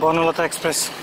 बनलता express